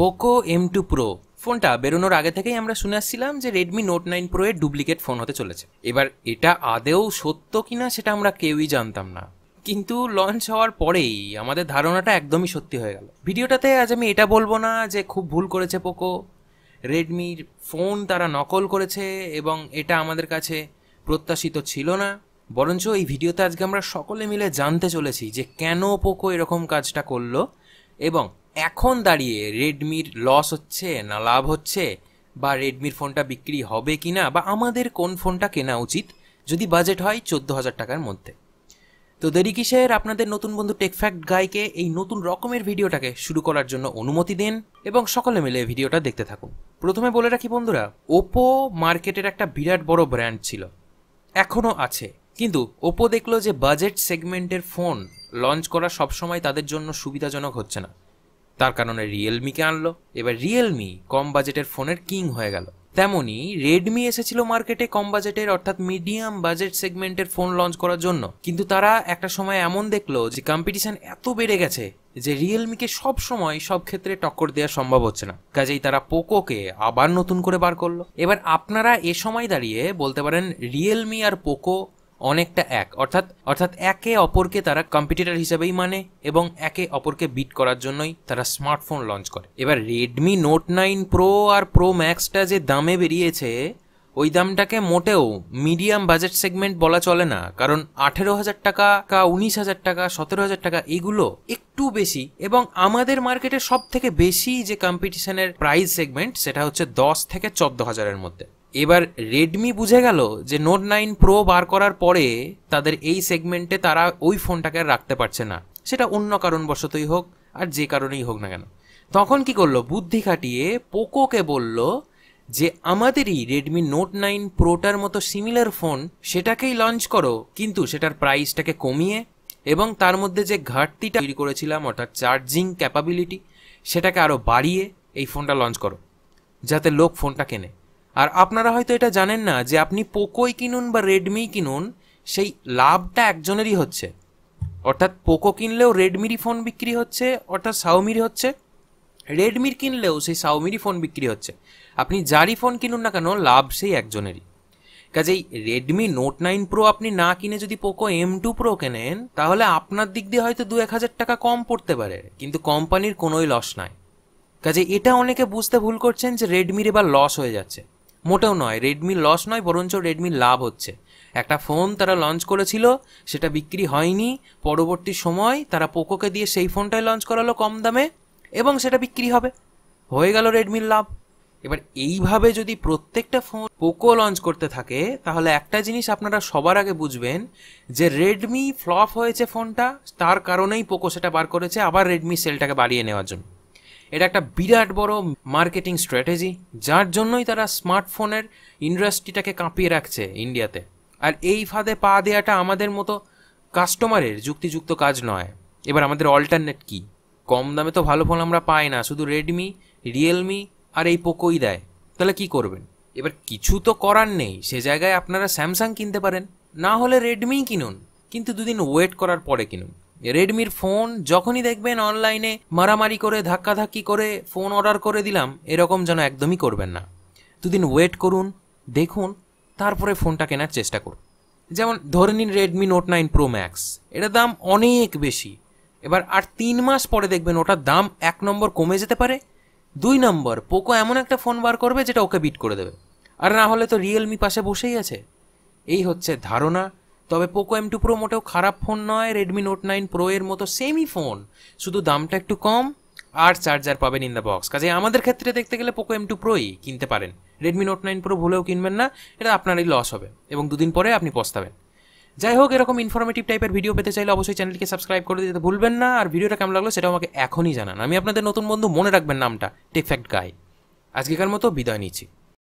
Poco M two pro ফোনটা বেরোনোর আগে থেকেই আমরা শুনে আসছিলাম যে রেডমি নোট নাইন প্রো এর ডুপ্লিকেট ফোন হতে চলেছে এবার এটা আদেও সত্য কিনা সেটা আমরা কেউই জানতাম না কিন্তু লঞ্চ হওয়ার পরেই আমাদের ধারণাটা একদমই সত্যি হয়ে গেল ভিডিওটাতে আজ আমি এটা বলবো না যে খুব ভুল করেছে পোকো রেডমির ফোন তারা নকল করেছে এবং এটা আমাদের কাছে প্রত্যাশিত ছিল না বরঞ্চ এই ভিডিওতে আজকে আমরা সকলে মিলে জানতে চলেছি যে কেন পোকো এরকম কাজটা করলো এবং এখন দাঁড়িয়ে রেডমির লস হচ্ছে না লাভ হচ্ছে বা রেডমির ফোনটা বিক্রি হবে কি না বা আমাদের কোন ফোনটা কেনা উচিত যদি বাজেট হয় চোদ্দো হাজার টাকার মধ্যে তো দেরি কিসের আপনাদের নতুন বন্ধু টেকফ্যাক্ট গাইকে এই নতুন রকমের ভিডিওটাকে শুরু করার জন্য অনুমতি দিন এবং সকলে মিলে ভিডিওটা দেখতে থাকুন প্রথমে বলে রাখি বন্ধুরা ওপো মার্কেটের একটা বিরাট বড় ব্র্যান্ড ছিল এখনও আছে কিন্তু ওপো দেখলো যে বাজেট সেগমেন্টের ফোন লঞ্চ করা সবসময় তাদের জন্য সুবিধাজনক হচ্ছে না তার কারণে রিয়েলমিকে আনলো এবার রিয়েলমি কম বাজেটের ফোনের কিং হয়ে গেল তেমনি রেডমি এসেছিল মার্কেটে কম বাজেটের অর্থাৎ মিডিয়াম বাজেট সেগমেন্টের ফোন লঞ্চ করার জন্য কিন্তু তারা একটা সময় এমন দেখলো যে কম্পিটিশন এত বেড়ে গেছে যে রিয়েলমিকে সব সময় সব ক্ষেত্রে টক্কর দেওয়া সম্ভব হচ্ছে না কাজেই তারা পোকোকে আবার নতুন করে বার করলো এবার আপনারা এ সময় দাঁড়িয়ে বলতে পারেন রিয়েলমি আর পোকো অনেকটা এক অর্থাৎ অর্থাৎ একে অপরকে তারা কম্পিটিটার হিসেবেই মানে এবং একে অপরকে বিট করার জন্যই তারা স্মার্টফোন লঞ্চ করে এবার রেডমি নোট নাইন প্রো আর প্রো ম্যাক্সটা যে দামে বেরিয়েছে ওই দামটাকে মোটেও মিডিয়াম বাজেট সেগমেন্ট বলা চলে না কারণ আঠেরো হাজার টাকা কা উনিশ হাজার টাকা সতেরো হাজার টাকা এগুলো একটু বেশি এবং আমাদের মার্কেটে সব থেকে বেশি যে কম্পিটিশনের প্রাইস সেগমেন্ট সেটা হচ্ছে দশ থেকে চোদ্দ হাজারের মধ্যে এবার রেডমি বুঝে গেল যে নোট নাইন প্রো বার করার পরে তাদের এই সেগমেন্টে তারা ওই ফোনটাকে আর রাখতে পারছে না সেটা অন্য কারণবশতই হোক আর যে কারণেই হোক না কেন তখন কি করলো বুদ্ধি খাটিয়ে পোকোকে বলল যে আমাদেরই রেডমি নোট নাইন প্রোটার মতো সিমিলার ফোন সেটাকেই লঞ্চ করো কিন্তু সেটার প্রাইসটাকে কমিয়ে এবং তার মধ্যে যে ঘাটতিটা তৈরি করেছিলাম অর্থাৎ চার্জিং ক্যাপাবিলিটি সেটাকে আরও বাড়িয়ে এই ফোনটা লঞ্চ করো যাতে লোক ফোনটা কেনে আর আপনারা হয়তো এটা জানেন না যে আপনি পোকোই কিনুন বা রেডমি কিনুন সেই লাভটা একজনেরই হচ্ছে অর্থাৎ পোকো কিনলেও রেডমিরই ফোন বিক্রি হচ্ছে অর্থাৎ সাউমিরই হচ্ছে রেডমির কিনলেও সেই সাউমিরই ফোন বিক্রি হচ্ছে আপনি যারই ফোন কিনুন না কেন লাভ সেই একজনেরই কাজেই রেডমি নোট নাইন প্রো আপনি না কিনে যদি পোকো এম টু প্রো কেনেন তাহলে আপনার দিক দিয়ে হয়তো দু এক হাজার টাকা কম পড়তে পারে কিন্তু কোম্পানির কোনোই লস নাই কাজে এটা অনেকে বুঝতে ভুল করছেন যে রেডমির এবার লস হয়ে যাচ্ছে মোটেও নয় রেডমি লস নয় বরঞ্চ রেডমি লাভ হচ্ছে একটা ফোন তারা লঞ্চ করেছিল সেটা বিক্রি হয়নি পরবর্তী সময় তারা পোকোকে দিয়ে সেই ফোনটাই লঞ্চ করালো কম দামে এবং সেটা বিক্রি হবে হয়ে গেল রেডমির লাভ এবার এইভাবে যদি প্রত্যেকটা ফোন পোকো লঞ্চ করতে থাকে তাহলে একটা জিনিস আপনারা সবার আগে বুঝবেন যে রেডমি ফ্লপ হয়েছে ফোনটা তার কারণেই পোকো সেটা বার করেছে আবার রেডমি সেলটাকে বাড়িয়ে নেওয়ার জন্য এটা একটা বিরাট বড় মার্কেটিং স্ট্র্যাটেজি যার জন্যই তারা স্মার্টফোনের ইন্ডাস্ট্রিটাকে কাঁপিয়ে রাখছে ইন্ডিয়াতে আর এই ফাঁদে পা দেওয়াটা আমাদের মতো কাস্টমারের যুক্তিযুক্ত কাজ নয় এবার আমাদের অল্টারনেট কি কম দামে তো ভালো ফোন আমরা পাই না শুধু রেডমি রিয়েলমি আর এই পোকোই দেয় তাহলে কি করবেন এবার কিছু তো করার নেই সে জায়গায় আপনারা স্যামসাং কিনতে পারেন না হলে রেডমিই কিনুন কিন্তু দুদিন ওয়েট করার পরে কিনুন রেডমির ফোন যখনই দেখবেন অনলাইনে মারামারি করে ধাক্কাধাক্কি করে ফোন অর্ডার করে দিলাম এরকম যেন একদমই করবেন না দুদিন ওয়েট করুন দেখুন তারপরে ফোনটা কেনার চেষ্টা করুন যেমন ধরে নিন Redmi Note nine Pro Max এটার দাম অনেক বেশি এবার আর তিন মাস পরে দেখবেন ওটার দাম এক নম্বর কমে যেতে পারে দুই নম্বর পোকো এমন একটা ফোন বার করবে যেটা ওকে বিট করে দেবে আর না হলে তো রিয়েলমি পাশে বসেই আছে এই হচ্ছে ধারণা তবে পোকো এম টু প্রো মোটেও খারাপ ফোন নয় রেডমি নোট নাইন প্রো এর মতো সেমই ফোন শুধু দামটা একটু কম আর চার্জার পাবেন ইন দ্য বক্স কাজে আমাদের ক্ষেত্রে দেখতে গেলে পোকো এম টু প্রোই কিনতে পারেন রেডমি নোট নাইন প্রো ভুলেও কিনবেন না এটা আপনারই লস হবে এবং দুদিন পরে আপনি পস্তাবেন যাই হোক এরকম ইনফরমেটিভ টাইপের ভিডিও পেতে চাইলে অবশ্যই চ্যানেলকে সাবস্ক্রাইব করে দিতে ভুলবেন না আর ভিডিওটা কেমন লাগলো সেটা আমাকে এখনই জানান আমি আপনাদের নতুন বন্ধু মনে রাখবেন নামটা টেকফ্যাক্ট গাই আজকেকার মতো বিদায় নিচ্ছি